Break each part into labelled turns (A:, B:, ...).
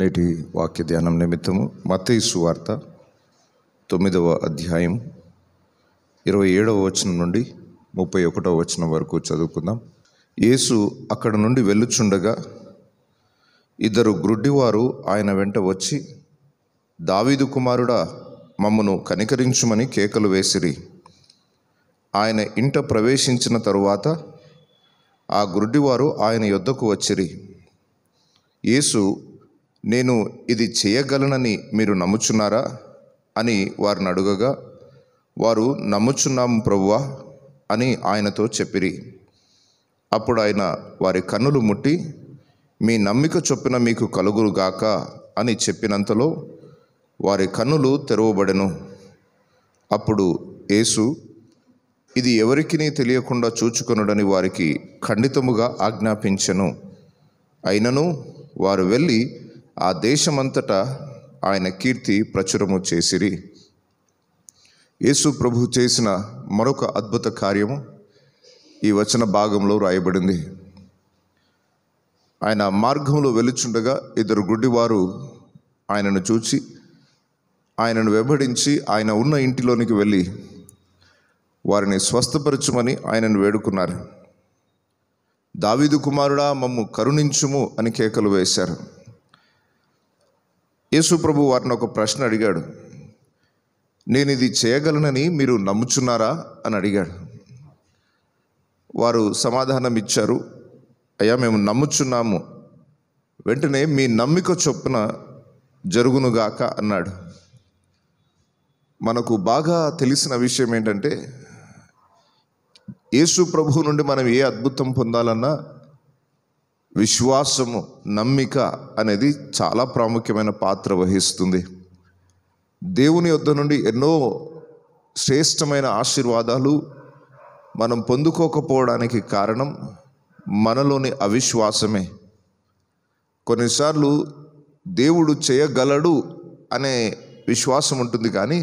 A: నేటి వాక్య ధ్యానం నిమిత్తము మతేసు వార్త తొమ్మిదవ అధ్యాయం ఇరవై ఏడవ వచనం నుండి ముప్పై ఒకటవ వచనం వరకు చదువుకుందాం యేసు అక్కడ నుండి వెళ్ళుచుండగా ఇద్దరు గ్రుడ్డివారు ఆయన వెంట వచ్చి దావీదు కుమారుడా మమ్మను కనికరించుమని కేకలు వేసిరి ఆయన ఇంట ప్రవేశించిన తరువాత ఆ గ్రుడ్డివారు ఆయన యొద్దకు వచ్చిరి యేసు నేను ఇది చేయగలనని మీరు నమ్ముచున్నారా అని వారిని అడుగగా వారు నమ్ముచున్నాం ప్రవ్వా అని ఆయనతో చెప్పిరి అప్పుడు ఆయన వారి కన్నులు ముట్టి మీ నమ్మిక చొప్పున మీకు కలుగురుగాక అని చెప్పినంతలో వారి కన్నులు తెరవబడెను అప్పుడు యేసు ఇది ఎవరికి తెలియకుండా చూచుకొనుడని వారికి ఖండితముగా ఆజ్ఞాపించెను అయినను వారు వెళ్ళి ఆ దేశమంతటా ఆయన కీర్తి ప్రచురము చేసిరి యేసు ప్రభు చేసిన మరొక అద్భుత కార్యము ఈ వచన భాగంలో రాయబడింది ఆయన మార్గంలో వెలుచుండగా ఇద్దరు గుడ్డివారు ఆయనను చూచి ఆయనను వెంబడించి ఆయన ఉన్న ఇంటిలోనికి వెళ్ళి వారిని స్వస్థపరచుమని ఆయనను వేడుకున్నారు దావీదు కుమారుడా మమ్ము కరుణించుము అని కేకలు వేశారు యేసు ప్రభు వారిని ఒక ప్రశ్న అడిగాడు నేను ఇది చేయగలనని మీరు నమ్ముచున్నారా అని అడిగాడు వారు సమాధానం ఇచ్చారు అయ్యా మేము నమ్ముచున్నాము వెంటనే మీ నమ్మిక చొప్పున జరుగునుగాక అన్నాడు మనకు బాగా తెలిసిన విషయం ఏంటంటే యేసు ప్రభువు నుండి మనం ఏ అద్భుతం పొందాలన్నా విశ్వాసము నమ్మిక అనేది చాలా ప్రాముఖ్యమైన పాత్ర వహిస్తుంది దేవుని యొద్ద నుండి ఎన్నో శ్రేష్టమైన ఆశీర్వాదాలు మనం పొందుకోకపోవడానికి కారణం మనలోని అవిశ్వాసమే కొన్నిసార్లు దేవుడు చేయగలడు అనే విశ్వాసం ఉంటుంది కానీ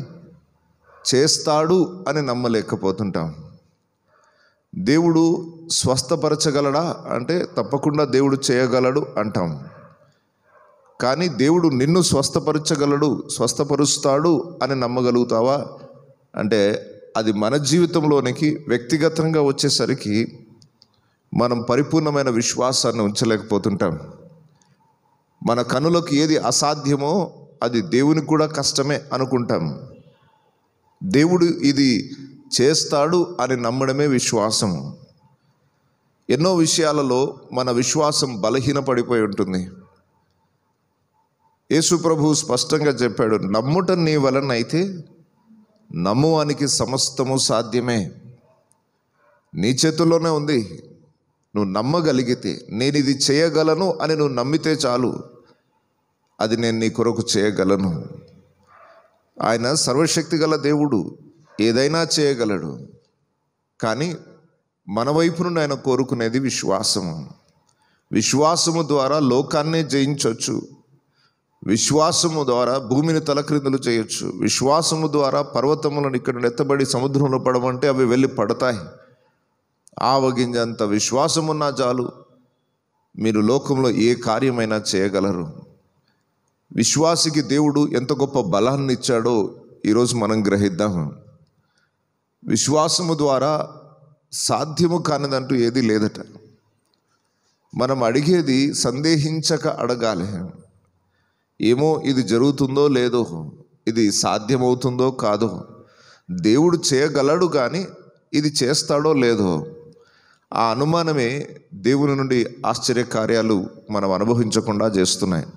A: చేస్తాడు అని నమ్మలేకపోతుంటాం దేవుడు స్వస్థపరచగలడా అంటే తప్పకుండా దేవుడు చేయగలడు అంటాం కానీ దేవుడు నిన్ను స్వస్థపరచగలడు స్వస్థపరుస్తాడు అని నమ్మగలుగుతావా అంటే అది మన జీవితంలోనికి వ్యక్తిగతంగా వచ్చేసరికి మనం పరిపూర్ణమైన విశ్వాసాన్ని ఉంచలేకపోతుంటాం మన కనులకు ఏది అసాధ్యమో అది దేవునికి కూడా కష్టమే అనుకుంటాం దేవుడు ఇది చేస్తాడు అని నమ్మడమే విశ్వాసం ఎన్నో విషయాలలో మన విశ్వాసం బలహీనపడిపోయి ఉంటుంది యేసు ప్రభు స్పష్టంగా చెప్పాడు నమ్ముట నీ వలన అయితే నమ్మువానికి సమస్తము సాధ్యమే నీ చేతుల్లోనే ఉంది నువ్వు నమ్మగలిగితే నేను ఇది చేయగలను అని నువ్వు నమ్మితే చాలు అది నేను నీ కొరకు చేయగలను ఆయన సర్వశక్తి గల దేవుడు ఏదైనా చేయగలడు కానీ మన వైపు నుండి ఆయన కోరుకునేది విశ్వాసము విశ్వాసము ద్వారా లోకాన్నే జయించవచ్చు విశ్వాసము ద్వారా భూమిని తలక్రిందులు చేయొచ్చు విశ్వాసము ద్వారా పర్వతములను ఇక్కడ ఎత్తబడి సముద్రంలో పడమంటే అవి వెళ్ళి పడతాయి ఆవగింజంత విశ్వాసమున్నా చాలు మీరు లోకంలో ఏ కార్యమైనా చేయగలరు విశ్వాసికి దేవుడు ఎంత గొప్ప బలాన్ని ఇచ్చాడో ఈరోజు మనం గ్రహిద్దాం విశ్వాసము ద్వారా సాధ్యము కానిదంటూ ఏది లేదట మనం అడిగేది సందేహించక అడగాలి ఏమో ఇది జరుగుతుందో లేదో ఇది సాధ్యమవుతుందో కాదో దేవుడు చేయగలడు కానీ ఇది చేస్తాడో లేదో ఆ అనుమానమే దేవుని నుండి ఆశ్చర్యకార్యాలు మనం అనుభవించకుండా చేస్తున్నాయి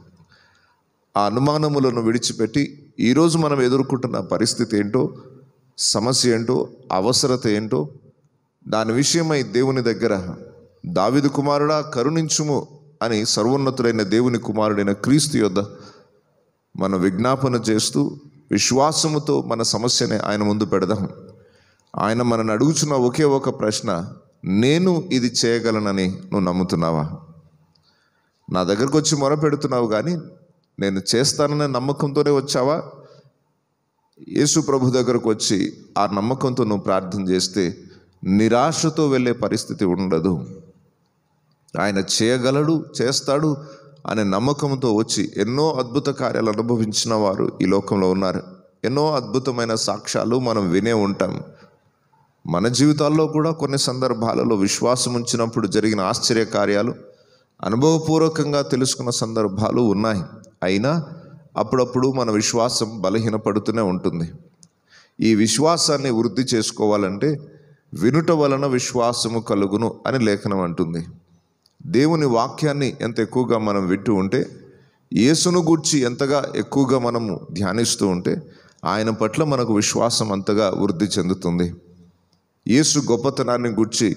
A: ఆ అనుమానములను విడిచిపెట్టి ఈరోజు మనం ఎదుర్కొంటున్న పరిస్థితి ఏంటో సమస్య ఏంటో అవసరత ఏంటో దాని విషయమై దేవుని దగ్గర దావిదు కుమారుడా కరుణించుము అని సర్వోన్నతుడైన దేవుని కుమారుడైన క్రీస్తు యొద్ద మన విజ్ఞాపన చేస్తూ విశ్వాసముతో మన సమస్యని ఆయన ముందు పెడదాం ఆయన మనని అడుగుచున్న ఒకే ఒక ప్రశ్న నేను ఇది చేయగలనని నువ్వు నమ్ముతున్నావా నా దగ్గరకు వచ్చి మొరపెడుతున్నావు కానీ నేను చేస్తాననే నమ్మకంతోనే వచ్చావా యేసు ప్రభు దగ్గరకు వచ్చి ఆ నమ్మకంతో నువ్వు ప్రార్థన చేస్తే నిరాశతో వెళ్ళే పరిస్థితి ఉండదు ఆయన చేయగలడు చేస్తాడు అనే నమ్మకంతో వచ్చి ఎన్నో అద్భుత కార్యాలు అనుభవించిన వారు ఈ లోకంలో ఉన్నారు ఎన్నో అద్భుతమైన సాక్ష్యాలు మనం వినే ఉంటాం మన జీవితాల్లో కూడా కొన్ని సందర్భాలలో విశ్వాసం ఉంచినప్పుడు జరిగిన ఆశ్చర్య కార్యాలు అనుభవపూర్వకంగా తెలుసుకున్న సందర్భాలు ఉన్నాయి అయినా అప్పుడప్పుడు మన విశ్వాసం బలహీనపడుతూనే ఉంటుంది ఈ విశ్వాసాన్ని వృద్ధి చేసుకోవాలంటే వినుట వలన విశ్వాసము కలుగును అని లేఖనం అంటుంది దేవుని వాక్యాన్ని ఎంత ఎక్కువగా మనం వింటూ ఉంటే యేసును గూర్చి ఎంతగా ఎక్కువగా మనము ధ్యానిస్తూ ఉంటే ఆయన పట్ల మనకు విశ్వాసం అంతగా వృద్ధి చెందుతుంది యేసు గొప్పతనాన్ని గూర్చి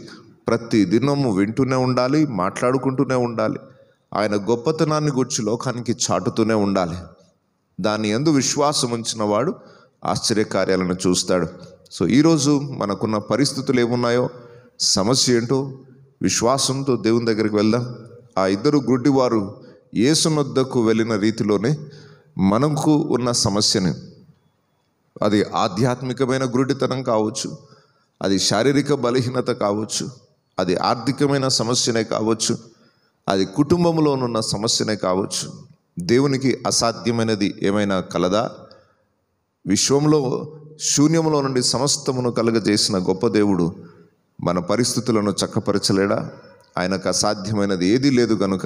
A: ప్రతి దినము వింటూనే ఉండాలి మాట్లాడుకుంటూనే ఉండాలి ఆయన గొప్పతనాన్ని గూర్చి లోకానికి చాటుతూనే ఉండాలి దాన్ని ఎందు విశ్వాసం ఉంచిన వాడు ఆశ్చర్యకార్యాలను చూస్తాడు సో ఈరోజు మనకున్న పరిస్థితులు ఏమున్నాయో సమస్య ఏంటో విశ్వాసంతో దేవుని దగ్గరికి వెళ్దాం ఆ ఇద్దరు గుడ్డివారు ఏసునొద్దకు వెళ్ళిన రీతిలోనే మనకు ఉన్న సమస్యని అది ఆధ్యాత్మికమైన గురుడితనం కావచ్చు అది శారీరక బలహీనత కావచ్చు అది ఆర్థికమైన సమస్యనే కావచ్చు అది కుటుంబంలోనున్న సమస్యనే కావచ్చు దేవునికి అసాధ్యమైనది ఏమైనా కలదా విశ్వంలో శూన్యంలో నుండి సమస్తమును కలుగజేసిన గొప్ప దేవుడు మన పరిస్థితులను చక్కపరచలేడా ఆయనకు అసాధ్యమైనది ఏదీ లేదు కనుక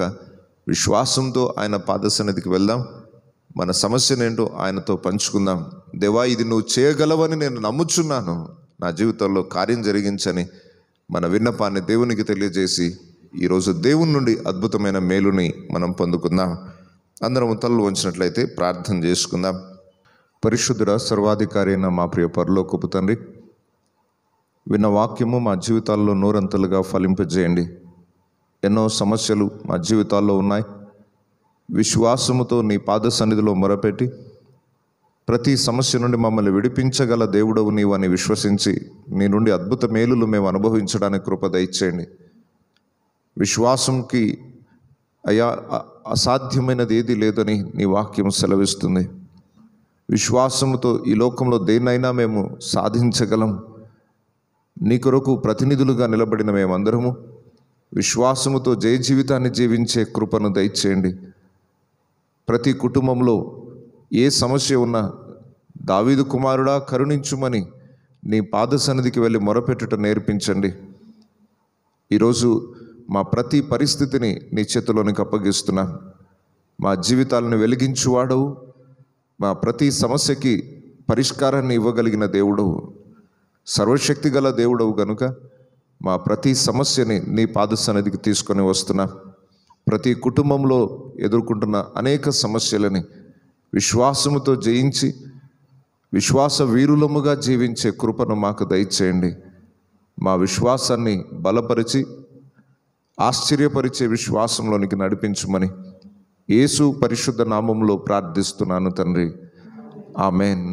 A: విశ్వాసంతో ఆయన పాదసన్నిధికి వెళ్దాం మన సమస్యనేంటో ఆయనతో పంచుకుందాం దేవా ఇది నువ్వు చేయగలవని నేను నమ్ముచున్నాను నా జీవితంలో కార్యం జరిగించని మన విన్నపాన్ని దేవునికి తెలియజేసి ఈరోజు దేవుని నుండి అద్భుతమైన మేలుని మనం పొందుకుందాం అందరం తల్లు ఉంచినట్లయితే ప్రార్థన చేసుకుందాం పరిశుద్ధుడ సర్వాధికారి అయిన మా ప్రియ పరలోకపు తండ్రి విన్న వాక్యము మా జీవితాల్లో నూరంతలుగా ఫలింపజేయండి ఎన్నో సమస్యలు మా జీవితాల్లో ఉన్నాయి విశ్వాసముతో నీ పాద సన్నిధిలో మొరపెట్టి ప్రతి సమస్య నుండి మమ్మల్ని విడిపించగల దేవుడవు నీవని విశ్వసించి నీ నుండి అద్భుత మేలులు మేము అనుభవించడానికి కృప దయచేయండి విశ్వాసంకి అయా అసాధ్యమైనది ఏది లేదని నీ వాక్యం సెలవిస్తుంది విశ్వాసముతో ఈ లోకంలో దేన్నైనా మేము సాధించగలం నీ కొరకు ప్రతినిధులుగా నిలబడిన మేమందరము విశ్వాసముతో జయ జీవితాన్ని జీవించే కృపను దయచేయండి ప్రతి కుటుంబంలో ఏ సమస్య ఉన్నా దావీదు కుమారుడా కరుణించుమని నీ పాద సన్నిధికి వెళ్ళి మొరపెట్టుట నేర్పించండి ఈరోజు మా ప్రతి పరిస్థితిని నీ చేతిలోనికి అప్పగిస్తున్నా మా జీవితాలను వెలిగించువాడు మా ప్రతి సమస్యకి పరిష్కారాన్ని ఇవ్వగలిగిన దేవుడు సర్వశక్తి గల దేవుడవు గనుక మా ప్రతి సమస్యని నీ పాద సన్నిధికి తీసుకొని వస్తున్నా ప్రతి కుటుంబంలో ఎదుర్కొంటున్న అనేక సమస్యలని విశ్వాసముతో జయించి విశ్వాస వీరులముగా జీవించే కృపను మాకు దయచేయండి మా విశ్వాసాన్ని బలపరిచి ఆశ్చర్యపరిచే విశ్వాసంలోనికి నడిపించమని యేసు పరిశుద్ధ నామంలో ప్రార్థిస్తున్నాను తండ్రి ఆమెన్